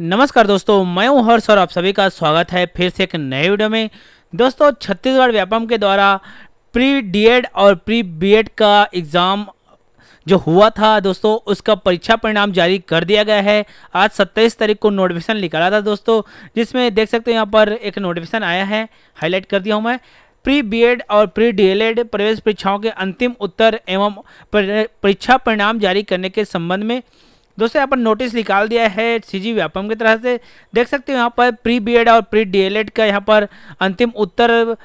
नमस्कार दोस्तों मैं हूं हर्ष और आप सभी का स्वागत है फिर से एक नए वीडियो में दोस्तों छत्तीसगढ़ व्यापम के द्वारा प्री डीएड और प्री बीएड का एग्ज़ाम जो हुआ था दोस्तों उसका परीक्षा परिणाम जारी कर दिया गया है आज 27 तारीख को नोटिफिकेशन निकाला था दोस्तों जिसमें देख सकते हो यहाँ पर एक नोटिफिकेशन आया है हाईलाइट कर दिया हूँ मैं प्री बी और प्री डी प्रवेश परीक्षाओं के अंतिम उत्तर एवं परीक्षा परिणाम जारी करने के संबंध में दोस्तों यहाँ पर नोटिस निकाल दिया है सी जी व्यापम की तरह से देख सकते हो यहाँ पर प्री बी और प्री डी का यहाँ पर अंतिम उत्तर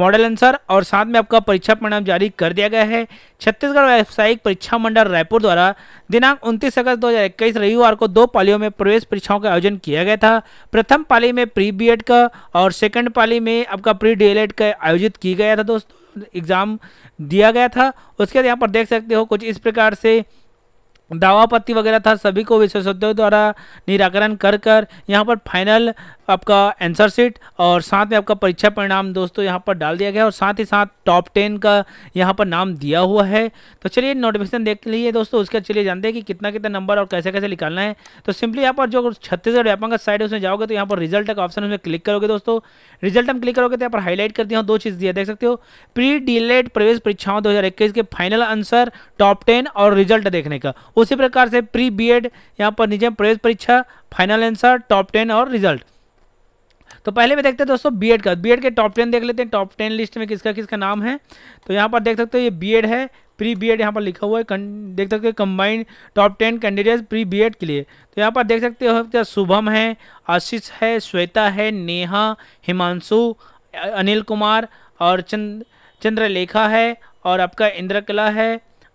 मॉडल आंसर और साथ में आपका परीक्षा परिणाम जारी कर दिया गया है छत्तीसगढ़ व्यावसायिक परीक्षा मंडल रायपुर द्वारा दिनांक 29 अगस्त 2021 रविवार को दो पालियों में प्रवेश परीक्षाओं का आयोजन किया गया था प्रथम पाली में प्री बीएड का और सेकंड पाली में आपका प्री डीएलएड का आयोजित किया गया था दोस्तों एग्ज़ाम दिया गया था उसके बाद यहाँ पर देख सकते हो कुछ इस प्रकार से दावापत्ति वगैरह था सभी को विशेषज्ञों द्वारा निराकरण कर कर यहाँ पर फाइनल आपका आंसर सीट और साथ में आपका परीक्षा परिणाम दोस्तों यहाँ पर डाल दिया गया और साथ ही साथ टॉप टेन का यहाँ पर नाम दिया हुआ है तो चलिए नोटिफिकेशन देख लीजिए दोस्तों उसके चलिए जानते हैं कि कितना कितना नंबर और कैसे कैसे निकालना है तो सिंपली यहाँ पर जो छत्तीसगढ़ व्यापन का साइड है उसमें जाओगे तो यहाँ पर रिजल्ट का ऑप्शन उसमें क्लिक करोगे दोस्तों रिजल्ट हम क्लिक करोगे तो यहाँ पर हाईलाइट कर दिया हूँ दो चीज़ दिया देख सकते हो प्री डीलेट प्रवेश परीक्षाओं दो के फाइनल आंसर टॉप टेन और रिजल्ट देखने का उसी प्रकार से प्री बी एड यहाँ पर नीचे प्रवेश परीक्षा फाइनल आंसर टॉप टेन और रिजल्ट तो पहले में देखते हैं दोस्तों बी का बी के टॉप टेन देख लेते हैं टॉप टेन लिस्ट में किसका किसका नाम है तो यहाँ पर देख सकते हो ये बी है प्री बी एड यहाँ पर लिखा हुआ है देख सकते हो combined top ten candidate pre BEd के लिए तो यहाँ पर देख सकते हो क्या शुभम है आशीष है श्वेता है नेहा हिमांशु अनिल कुमार और चंद चंद्रलेखा है और आपका इंद्रकला है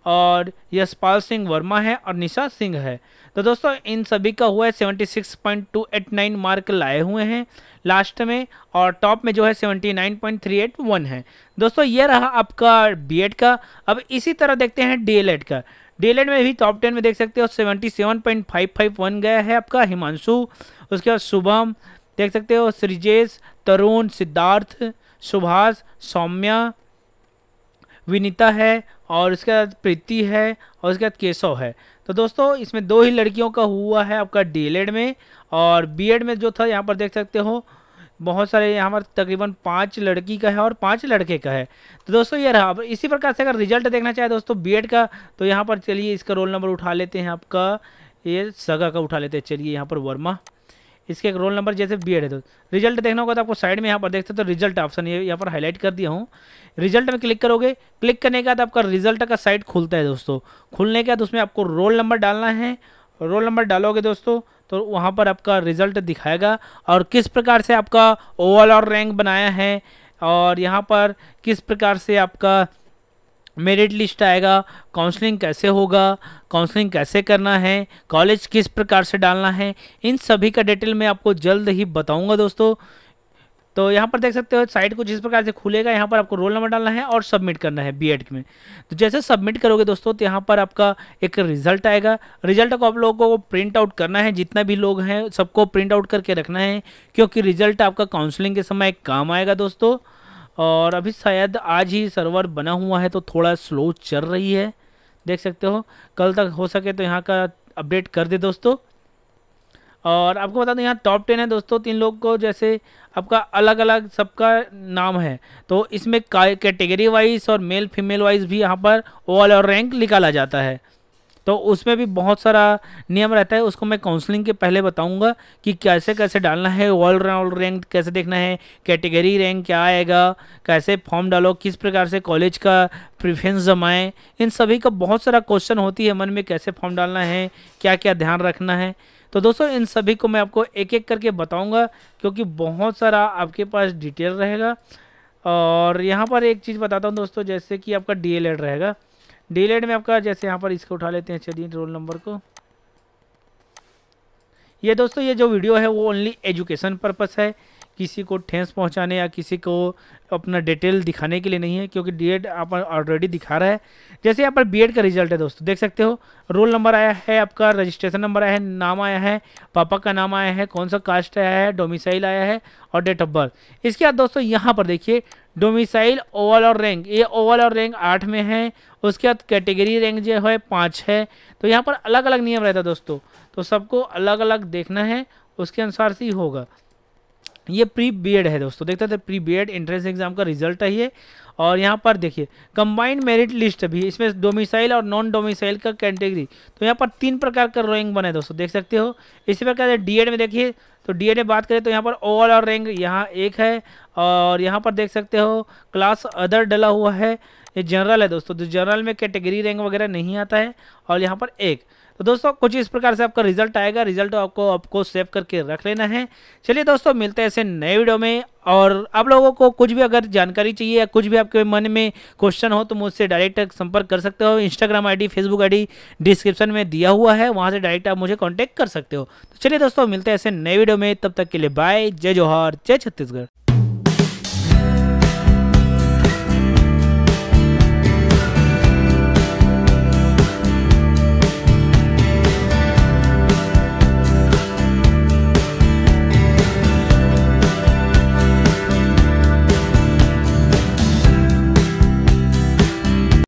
और यशपाल सिंह वर्मा है और निशा सिंह है तो दोस्तों इन सभी का हुआ है seventy six point two eight nine mark लाए हुए हैं लास्ट में और टॉप में जो है seventy nine point three eight one है दोस्तों ये रहा आपका बीएड का अब इसी तरह देखते हैं डीएलएड का डीएलएड में भी टॉप टेन में देख सकते हो seventy seven point five five one गया है आपका हिमांशु उसके बाद शुभम देख सकते हो सृजेश तरुण सिद्धार्थ सुभाष सौम्या विनीता है और उसके बाद प्रीति है और उसके बाद केशव है तो दोस्तों इसमें दो ही लड़कियों का हुआ है आपका एड में और एड में जो था यहाँ पर देख सकते हो बहुत सारे यहाँ पर तकरीबन पाँच लड़की का है और पाँच लड़के का है तो दोस्तों ये रहा इसी प्रकार से अगर रिजल्ट देखना चाहे दोस्तों बीएड का तो यहाँ पर चलिए इसका रोल नंबर उठा लेते हैं आपका ये सगा का उठा लेते हैं चलिए यहाँ पर वर्मा इसके एक रोल नंबर जैसे बी एड है तो रिजल्ट देखना होगा तो आपको साइड में यहाँ पर देखते हो तो रिजल्ट ऑप्शन ये यहाँ पर हाईलाइट कर दिया हूँ रिजल्ट में क्लिक करोगे क्लिक करने के बाद आपका रिजल्ट का साइट खुलता है दोस्तों खुलने के बाद उसमें आपको रोल नंबर डालना है रोल नंबर डालोगे दोस्तों तो वहाँ पर आपका रिजल्ट दिखाएगा और किस प्रकार से आपका ओवरऑल रैंक बनाया है और यहाँ पर किस प्रकार से आपका मेरिट लिस्ट आएगा काउंसलिंग कैसे होगा काउंसलिंग कैसे करना है कॉलेज किस प्रकार से डालना है इन सभी का डिटेल मैं आपको जल्द ही बताऊंगा दोस्तों तो यहाँ पर देख सकते हो साइट को जिस प्रकार से खुलेगा यहाँ पर आपको रोल नंबर डालना है और सबमिट करना है बीएड में तो जैसे सबमिट करोगे दोस्तों तो यहाँ पर आपका एक रिजल्ट आएगा रिजल्ट को आप लोगों को प्रिंट आउट करना है जितना भी लोग हैं सबको प्रिंट आउट करके रखना है क्योंकि रिजल्ट आपका काउंसलिंग के समय काम आएगा दोस्तों और अभी शायद आज ही सर्वर बना हुआ है तो थोड़ा स्लो चल रही है देख सकते हो कल तक हो सके तो यहाँ का अपडेट कर दे दोस्तों और आपको बता दें यहाँ टॉप टेन है दोस्तों तीन लोग को जैसे आपका अलग अलग सबका नाम है तो इसमें कैटेगरी वाइज और मेल फीमेल वाइज भी यहाँ पर ओवरऑल रैंक निकाला जाता है तो उसमें भी बहुत सारा नियम रहता है उसको मैं काउंसलिंग के पहले बताऊंगा कि कैसे कैसे डालना है ऑलराउंड रैंक कैसे देखना है कैटेगरी रैंक क्या आएगा कैसे फॉर्म डालो किस प्रकार से कॉलेज का प्रिफ्रेंस जमाएं इन सभी का बहुत सारा क्वेश्चन होती है मन में कैसे फॉर्म डालना है क्या क्या ध्यान रखना है तो दोस्तों इन सभी को मैं आपको एक एक करके बताऊंगा क्योंकि बहुत सारा आपके पास डिटेल रहेगा और यहाँ पर एक चीज़ बताता हूँ दोस्तों जैसे कि आपका डीएलएड रहेगा डीलेड में आपका जैसे यहाँ पर इसको उठा लेते हैं चलिए रोल नंबर को ये दोस्तों ये जो वीडियो है वो ओनली एजुकेशन पर्पस है किसी को ठेस पहुंचाने या किसी को अपना डिटेल दिखाने के लिए नहीं है क्योंकि एड आप ऑलरेडी दिखा रहा है जैसे यहाँ पर बी का रिजल्ट है दोस्तों देख सकते हो रोल नंबर आया है आपका रजिस्ट्रेशन नंबर आया है नाम आया है पापा का नाम आया है कौन सा कास्ट आया है डोमिसाइल आया है और डेट ऑफ बर्थ इसके बाद दोस्तों यहाँ पर देखिए डोमिसाइल ओवल और रैंक ये ओवल और रैंक आठ में है उसके बाद कैटेगरी रैंक जो है पाँच है तो यहाँ पर अलग अलग नियम रहता है दोस्तों तो सबको अलग अलग देखना है उसके अनुसार से ही होगा ये प्री बीएड है दोस्तों देखते थे प्री बीएड एंट्रेंस एग्जाम का रिजल्ट है ये और यहाँ पर देखिए कंबाइंड मेरिट लिस्ट भी इसमें डोमिसाइल और नॉन डोमिसाइल का कैटेगरी तो यहाँ पर तीन प्रकार का रोइंग बना है दोस्तों देख सकते हो इसी प्रकार डी में देखिए तो डीएनए बात करें तो यहाँ पर ओवरऑल और रैंक यहाँ एक है और यहाँ पर देख सकते हो क्लास अदर डला हुआ है ये जनरल है दोस्तों तो जनरल में कैटेगरी रैंक वगैरह नहीं आता है और यहाँ पर एक तो दोस्तों कुछ इस प्रकार से आपका रिजल्ट आएगा रिजल्ट आपको आपको सेव करके रख लेना है चलिए दोस्तों मिलते हैं ऐसे नए वीडियो में और आप लोगों को कुछ भी अगर जानकारी चाहिए या कुछ भी आपके मन में क्वेश्चन हो तो मुझसे डायरेक्ट संपर्क कर सकते हो Instagram ID Facebook ID description में दिया हुआ है वहाँ से डायरेक्ट आप मुझे कॉन्टैक्ट कर सकते हो तो चलिए दोस्तों मिलते हैं ऐसे नए वीडियो में तब तक के लिए बाय जय जोहार जय छत्तीसगढ़